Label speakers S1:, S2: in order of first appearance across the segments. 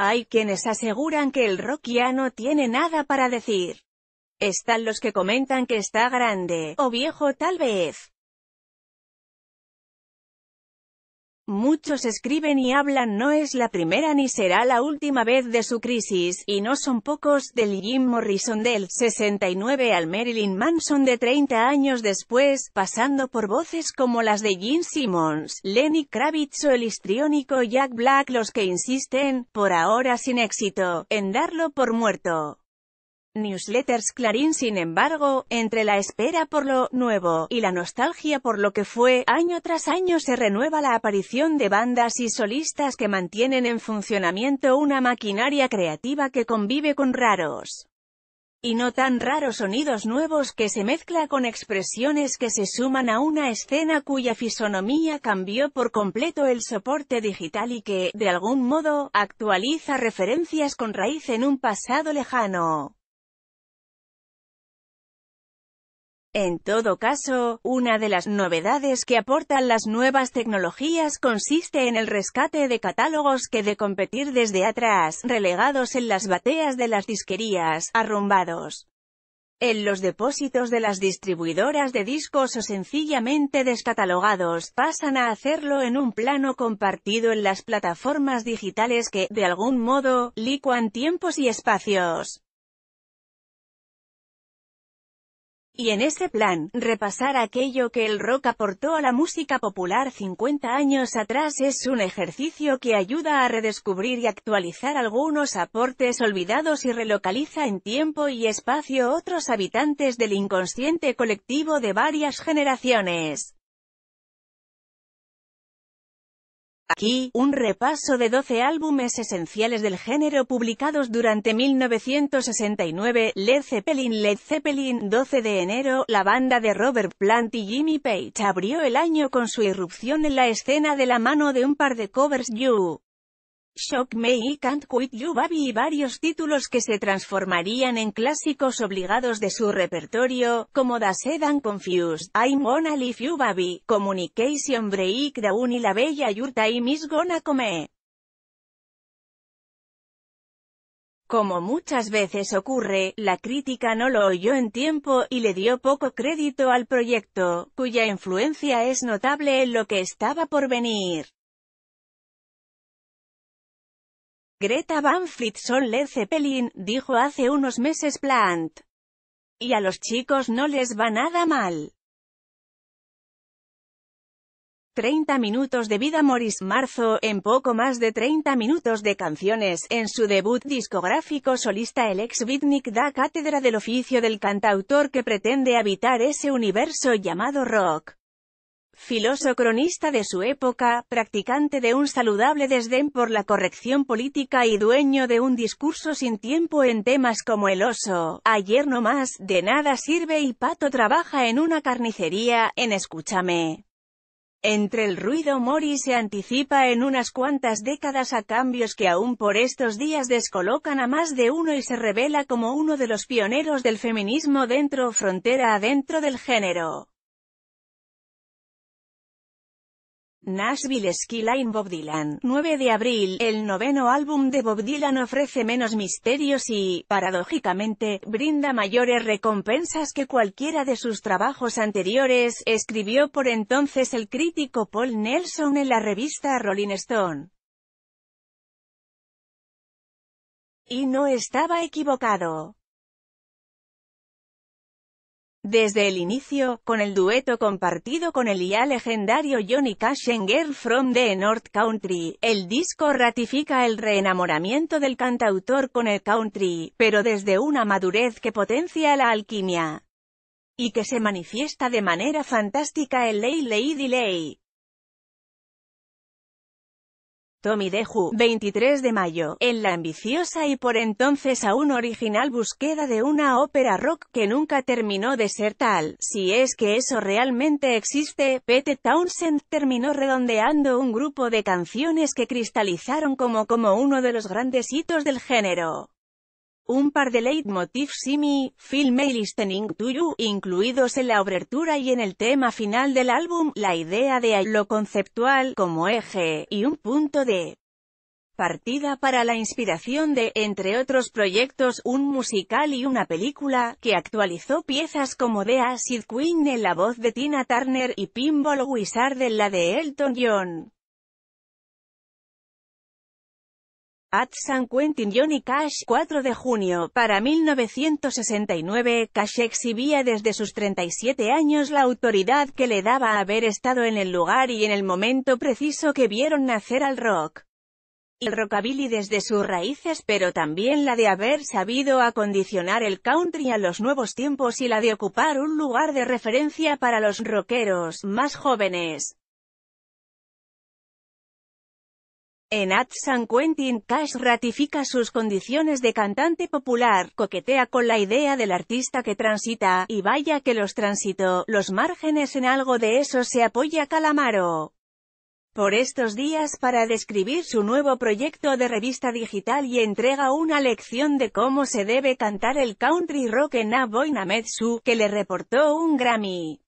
S1: Hay quienes aseguran que el rock ya no tiene nada para decir. Están los que comentan que está grande, o viejo tal vez. Muchos escriben y hablan no es la primera ni será la última vez de su crisis, y no son pocos, del Jim Morrison del 69 al Marilyn Manson de 30 años después, pasando por voces como las de Jim Simmons, Lenny Kravitz o el histriónico Jack Black los que insisten, por ahora sin éxito, en darlo por muerto. Newsletters Clarín sin embargo, entre la espera por lo nuevo y la nostalgia por lo que fue, año tras año se renueva la aparición de bandas y solistas que mantienen en funcionamiento una maquinaria creativa que convive con raros y no tan raros sonidos nuevos que se mezcla con expresiones que se suman a una escena cuya fisonomía cambió por completo el soporte digital y que, de algún modo, actualiza referencias con raíz en un pasado lejano. En todo caso, una de las novedades que aportan las nuevas tecnologías consiste en el rescate de catálogos que de competir desde atrás, relegados en las bateas de las disquerías, arrumbados en los depósitos de las distribuidoras de discos o sencillamente descatalogados, pasan a hacerlo en un plano compartido en las plataformas digitales que, de algún modo, licuan tiempos y espacios. y en ese plan, repasar aquello que el rock aportó a la música popular 50 años atrás es un ejercicio que ayuda a redescubrir y actualizar algunos aportes olvidados y relocaliza en tiempo y espacio otros habitantes del inconsciente colectivo de varias generaciones. Aquí, un repaso de 12 álbumes esenciales del género publicados durante 1969, Led Zeppelin Led Zeppelin 12 de enero, la banda de Robert Plant y Jimmy Page abrió el año con su irrupción en la escena de la mano de un par de covers You Shock Me y Can't Quit You Baby y varios títulos que se transformarían en clásicos obligados de su repertorio, como The Sedan Confused, I'm Gonna Leave You Baby, Communication Breakdown y La Bella Yurta y Miss Gonna Come. Como muchas veces ocurre, la crítica no lo oyó en tiempo y le dio poco crédito al proyecto, cuya influencia es notable en lo que estaba por venir. Greta Van Fleet son Led Zeppelin, dijo hace unos meses Plant. Y a los chicos no les va nada mal. 30 minutos de vida Morris Marzo, en poco más de 30 minutos de canciones, en su debut discográfico solista el ex Bitnik da cátedra del oficio del cantautor que pretende habitar ese universo llamado rock filoso cronista de su época, practicante de un saludable desdén por la corrección política y dueño de un discurso sin tiempo en temas como el oso, ayer no más, de nada sirve y Pato trabaja en una carnicería, en Escúchame. Entre el ruido Mori se anticipa en unas cuantas décadas a cambios que aún por estos días descolocan a más de uno y se revela como uno de los pioneros del feminismo dentro frontera adentro del género. Nashville Skyline Bob Dylan, 9 de abril, el noveno álbum de Bob Dylan ofrece menos misterios y, paradójicamente, brinda mayores recompensas que cualquiera de sus trabajos anteriores, escribió por entonces el crítico Paul Nelson en la revista Rolling Stone. Y no estaba equivocado. Desde el inicio, con el dueto compartido con el ya legendario Johnny Cash from the North Country, el disco ratifica el reenamoramiento del cantautor con el country, pero desde una madurez que potencia la alquimia y que se manifiesta de manera fantástica en Lay Lady Lay. Tommy Deju, 23 de mayo, en la ambiciosa y por entonces aún original búsqueda de una ópera rock que nunca terminó de ser tal, si es que eso realmente existe, Pete Townsend terminó redondeando un grupo de canciones que cristalizaron como como uno de los grandes hitos del género un par de Leitmotiv simi, film y listening to you, incluidos en la obertura y en el tema final del álbum, la idea de lo conceptual como eje, y un punto de partida para la inspiración de, entre otros proyectos, un musical y una película, que actualizó piezas como The Acid Queen en la voz de Tina Turner y Pinball Wizard en la de Elton John. At San Quentin Johnny Cash, 4 de junio, para 1969, Cash exhibía desde sus 37 años la autoridad que le daba haber estado en el lugar y en el momento preciso que vieron nacer al rock. El rockabilly desde sus raíces pero también la de haber sabido acondicionar el country a los nuevos tiempos y la de ocupar un lugar de referencia para los rockeros más jóvenes. En At San Quentin, Cash ratifica sus condiciones de cantante popular, coquetea con la idea del artista que transita, y vaya que los transitó, los márgenes en algo de eso se apoya Calamaro. Por estos días para describir su nuevo proyecto de revista digital y entrega una lección de cómo se debe cantar el country rock en A Boy que le reportó un Grammy.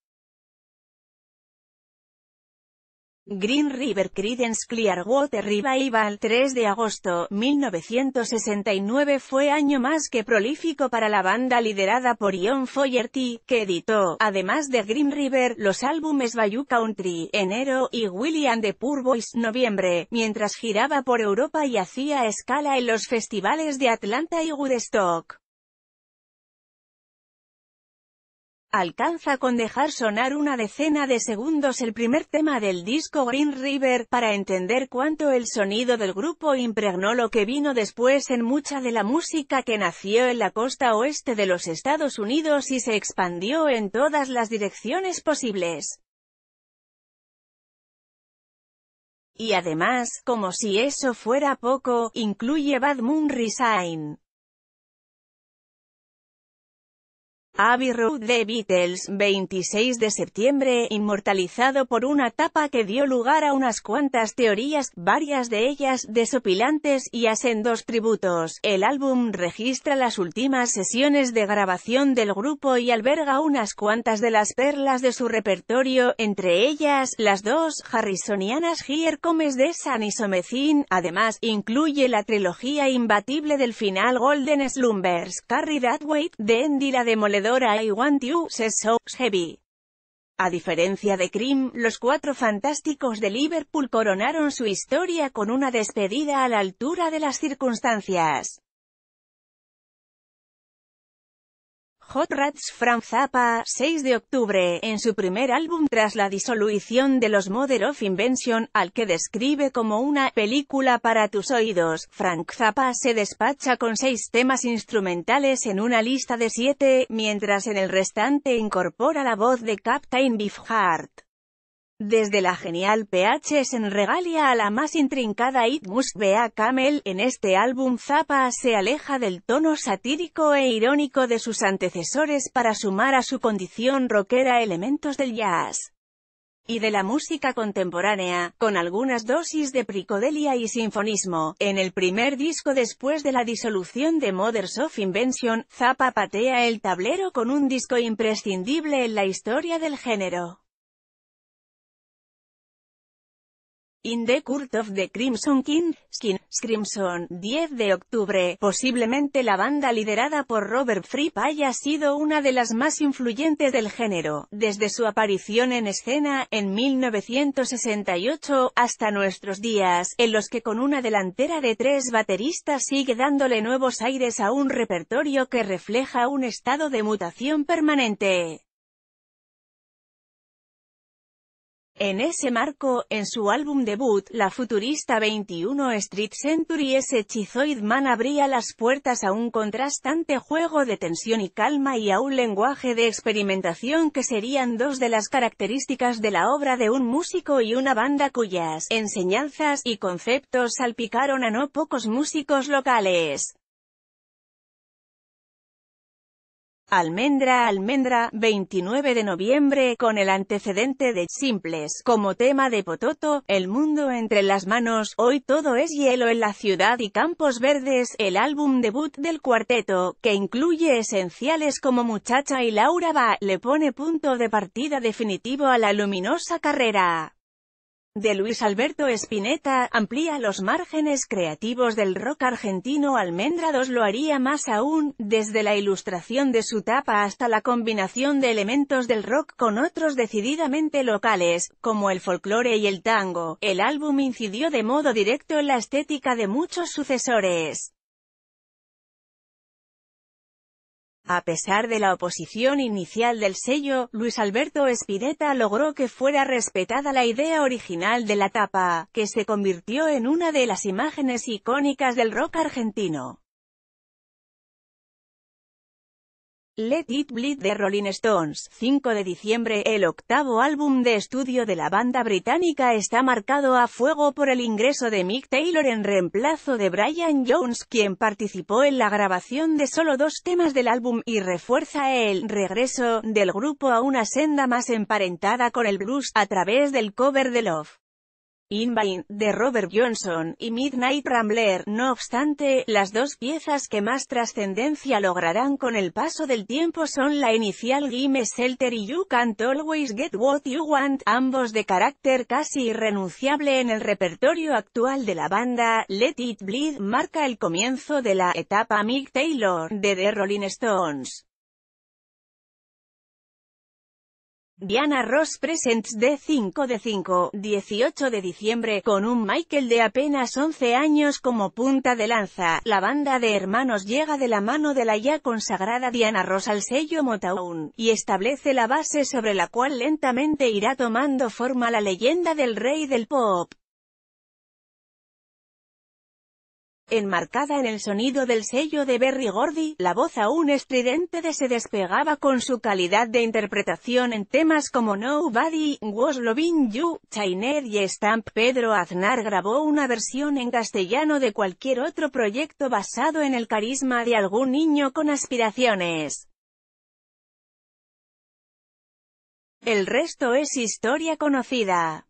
S1: Green River Creedence Clearwater Revival 3 de agosto 1969 fue año más que prolífico para la banda liderada por Ion Foyerty, que editó, además de Green River, los álbumes Bayou Country, enero, y William the Poor Boys, noviembre, mientras giraba por Europa y hacía escala en los festivales de Atlanta y Woodstock. Alcanza con dejar sonar una decena de segundos el primer tema del disco Green River, para entender cuánto el sonido del grupo impregnó lo que vino después en mucha de la música que nació en la costa oeste de los Estados Unidos y se expandió en todas las direcciones posibles. Y además, como si eso fuera poco, incluye Bad Moon Resign. Abbey Road de Beatles, 26 de septiembre, inmortalizado por una tapa que dio lugar a unas cuantas teorías, varias de ellas desopilantes y hacen dos tributos. El álbum registra las últimas sesiones de grabación del grupo y alberga unas cuantas de las perlas de su repertorio, entre ellas, las dos harrisonianas Here Comes de San Isomecin, además, incluye la trilogía imbatible del final Golden Slumbers, Carrie That Weight, de Endy la Demoledora, I Want You So Heavy. A diferencia de Krim, los cuatro fantásticos de Liverpool coronaron su historia con una despedida a la altura de las circunstancias. Hot Rats Frank Zappa, 6 de octubre, en su primer álbum tras la disolución de los Mother of Invention, al que describe como una película para tus oídos, Frank Zappa se despacha con seis temas instrumentales en una lista de siete, mientras en el restante incorpora la voz de Captain Beefheart. Desde la genial PHS en Regalia a la más intrincada It Must Be Camel, en este álbum Zappa se aleja del tono satírico e irónico de sus antecesores para sumar a su condición rockera elementos del jazz y de la música contemporánea, con algunas dosis de pricodelia y sinfonismo. En el primer disco después de la disolución de Mothers of Invention, Zappa patea el tablero con un disco imprescindible en la historia del género. In the of the Crimson King, Skin, Crimson, 10 de octubre, posiblemente la banda liderada por Robert Fripp haya sido una de las más influyentes del género, desde su aparición en escena, en 1968, hasta nuestros días, en los que con una delantera de tres bateristas sigue dándole nuevos aires a un repertorio que refleja un estado de mutación permanente. En ese marco, en su álbum debut, la futurista 21 Street Century S. Chizoid Man abría las puertas a un contrastante juego de tensión y calma y a un lenguaje de experimentación que serían dos de las características de la obra de un músico y una banda cuyas enseñanzas y conceptos salpicaron a no pocos músicos locales. Almendra Almendra, 29 de noviembre, con el antecedente de Simples, como tema de Pototo, el mundo entre las manos, hoy todo es hielo en la ciudad y campos verdes, el álbum debut del cuarteto, que incluye esenciales como Muchacha y Laura va, le pone punto de partida definitivo a la luminosa carrera de Luis Alberto Spinetta, amplía los márgenes creativos del rock argentino Almendrados lo haría más aún, desde la ilustración de su tapa hasta la combinación de elementos del rock con otros decididamente locales, como el folclore y el tango. El álbum incidió de modo directo en la estética de muchos sucesores. A pesar de la oposición inicial del sello, Luis Alberto Espineta logró que fuera respetada la idea original de la tapa, que se convirtió en una de las imágenes icónicas del rock argentino. Let It Bleed de Rolling Stones, 5 de diciembre, el octavo álbum de estudio de la banda británica está marcado a fuego por el ingreso de Mick Taylor en reemplazo de Brian Jones, quien participó en la grabación de solo dos temas del álbum, y refuerza el regreso del grupo a una senda más emparentada con el blues, a través del cover de Love. Vain de Robert Johnson, y Midnight Rambler, no obstante, las dos piezas que más trascendencia lograrán con el paso del tiempo son la inicial Game Shelter y You Can't Always Get What You Want, ambos de carácter casi irrenunciable en el repertorio actual de la banda, Let It Bleed marca el comienzo de la etapa Mick Taylor, de The Rolling Stones. Diana Ross Presents de 5 de 5, 18 de diciembre, con un Michael de apenas 11 años como punta de lanza. La banda de hermanos llega de la mano de la ya consagrada Diana Ross al sello Motown, y establece la base sobre la cual lentamente irá tomando forma la leyenda del rey del pop. enmarcada en el sonido del sello de Berry Gordy, la voz aún estridente de se despegaba con su calidad de interpretación en temas como Nobody, Was Loving You, Chainer y Stamp. Pedro Aznar grabó una versión en castellano de cualquier otro proyecto basado en el carisma de algún niño con aspiraciones. El resto es historia conocida.